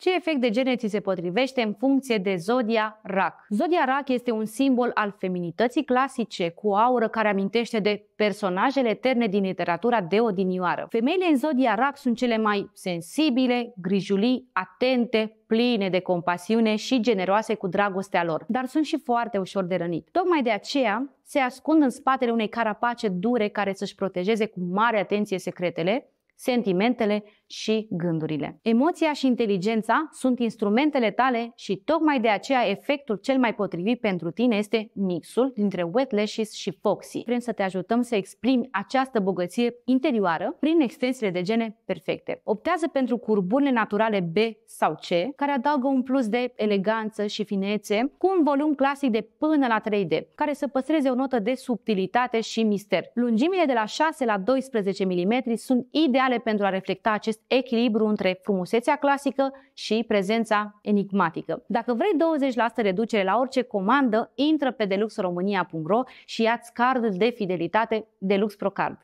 Ce efect de gene ți se potrivește în funcție de zodia rac? Zodia rac este un simbol al feminității clasice cu aură care amintește de personajele eterne din literatura de odinioară. Femeile în zodia rac sunt cele mai sensibile, grijulii, atente, pline de compasiune și generoase cu dragostea lor, dar sunt și foarte ușor de rănit. Tocmai de aceea se ascund în spatele unei carapace dure care să-și protejeze cu mare atenție secretele, sentimentele și gândurile. Emoția și inteligența sunt instrumentele tale și tocmai de aceea efectul cel mai potrivit pentru tine este mixul dintre Wet Lashes și Foxy. Vrem să te ajutăm să exprimi această bogăție interioară prin extensiile de gene perfecte. Optează pentru curburile naturale B sau C, care adaugă un plus de eleganță și finețe cu un volum clasic de până la 3D, care să păstreze o notă de subtilitate și mister. Lungimile de la 6 la 12 mm sunt ideale pentru a reflecta acest acest echilibru între frumusețea clasică și prezența enigmatică. Dacă vrei 20% reducere la orice comandă, intră pe deluxromania.ro și ia-ți cardul de fidelitate Deluxe Procard.